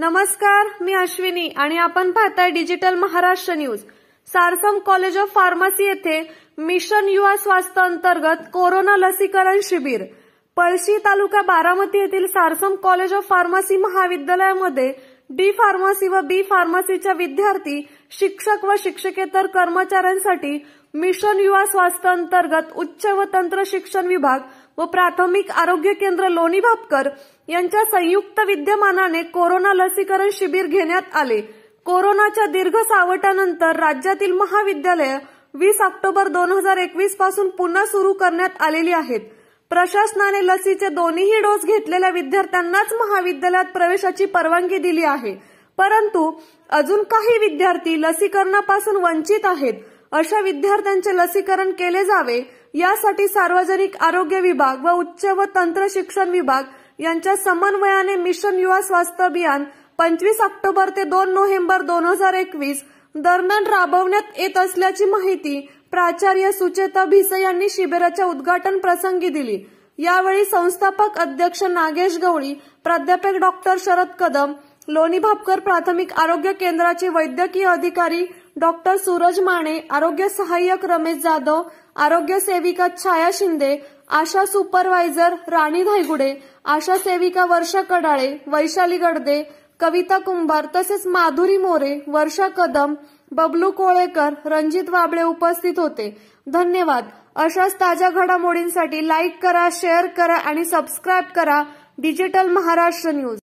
नमस्कार मी अश्विनी आणि आपण पाहताय digital Maharashtra news Sarsam college of pharmacy येथे मिशन युवा स्वास्थ्य अंतर्गत कोरोना लसीकरण शिबिर पळशी तालुका बारामती येथील सारसम कॉलेज ऑफ फार्मसी महाविद्यालयामध्ये डी फार्मसी व बी फार्मसीच्या विद्यार्थी शिक्षक व शिक्षकेतर कर्मचाऱ्यांसाठी मिशन युवा स्वास्थ्य अंतर्गत उच्च व तंत्र शिक्षण विभाग व प्राथमिक आरोग्य केंद्र लोणी भापकर यांच्या संयुक्त विद्यमानाने कोरोना लसीकरण शिबिर घेण्यात आले कोरोनाच्या दीर्घ सावटानंतर राज्यातील महाविद्यालय वीस ऑक्टोबर दोन हजार एकवीस पासून पुन्हा सुरू करण्यात आलेली आहेत प्रशासनाने लसीचे दोन्हीही डोस घेतलेल्या विद्यार्थ्यांनाच महाविद्यालयात प्रवेशाची परवानगी दिली आहे परंतु अजून काही विद्यार्थी लसीकरणापासून वंचित आहेत अशा विद्यार्थ्यांचे लसीकरण केले जावे यासाठी सार्वजनिक आरोग्य विभाग व उच्च व तंत्र शिक्षण विभाग यांच्या समन्वयाने मिशन युवा स्वास्थ्य अभियान पंचवीस ऑक्टोबर ते दोन नोव्हेंबर दोन हजार एकवीस दरम्यान राबवण्यात येत असल्याची माहिती प्राचार्य सुचेता भिसे यांनी शिबिराच्या उद्घाटन प्रसंगी दिली यावेळी संस्थापक अध्यक्ष नागेश गवळी प्राध्यापक डॉक्टर शरद कदम लोणी भापकर प्राथमिक आरोग्य केंद्राचे वैद्यकीय अधिकारी डॉक्टर सूरज माने आरोग्य सहाय्यक रमेश जाधव आरोग्य सेविका छाया शिंदे आशा सुपरवायझर राणी धायगुडे आशा सेविका वर्षा कडाळे वैशाली गडदे कविता कुंभार तसेच माधुरी मोरे वर्षा कदम बबलू कोळेकर रणजित वाबळे उपस्थित होते धन्यवाद अशाच ताज्या घडामोडींसाठी लाईक करा शेअर करा आणि सबस्क्राईब करा डिजिटल महाराष्ट्र न्यूज